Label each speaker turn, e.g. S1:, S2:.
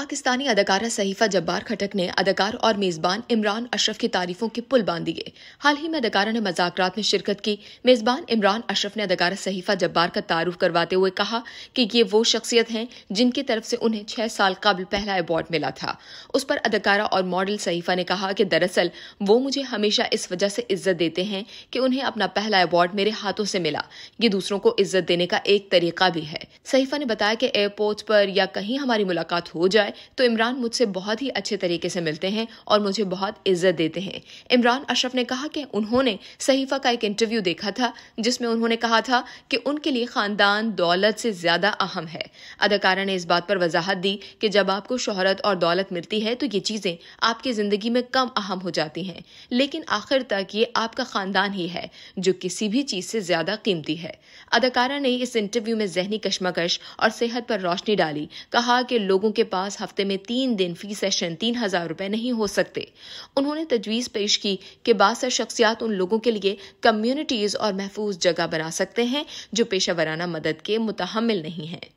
S1: पाकिस्तानी अदाकारा सहीफा जब्बार खटक ने अदाकार और मेज़बान इमरान अशरफ की तारीफों के पुल बांध दिए हाल ही में अदाकारा ने मजाकरात में शिरकत की मेज़बान इमरान अशरफ ने अदाकारा सहीफा जब्बार का तारुफ करवाते हुए कहा कि ये वो शख्सियत हैं जिनकी तरफ से उन्हें छह साल कबल पहला अवार्ड मिला था उस पर अदाकारा और मॉडल सहीफा ने कहा कि दरअसल वो मुझे हमेशा इस वजह से इज्जत देते हैं कि उन्हें अपना पहला अवार्ड मेरे हाथों से मिला ये दूसरों को इज्जत देने का एक तरीका भी है सहीफा ने बताया कि एयरपोर्ट पर या कहीं हमारी मुलाकात हो जाए जाए तो इमरान मुझसे बहुत ही अच्छे तरीके से मिलते हैं और मुझे बहुत इज्जत देते हैं इमरान अशरफ ने कहा कि उन्होंने सहीफा का एक इंटरव्यू देखा था जिसमें उन्होंने कहा था कि उनके लिए खानदान दौलत से ज्यादा अहम है अदाकारा ने इस बात पर वजाहत दी कि जब आपको शोहरत और दौलत मिलती है तो ये चीजें आपकी जिंदगी में कम अहम हो जाती हैं लेकिन आखिर तक ये आपका खानदान ही है जो किसी भी चीज से ज्यादा कीमती है अदाकारा ने इस इंटरव्यू में जहनी कश्मकश और सेहत पर रोशनी डाली कहा कि लोगों के पास हफ्ते में तीन दिन फी सेशन तीन हजार रुपए नहीं हो सकते उन्होंने तजवीज़ पेश की कि बासर शख्सियात उन लोगों के लिए कम्यूनिटीज़ और महफूज जगह बना सकते हैं जो पेशा वराना मदद के मुतहमल नहीं हैं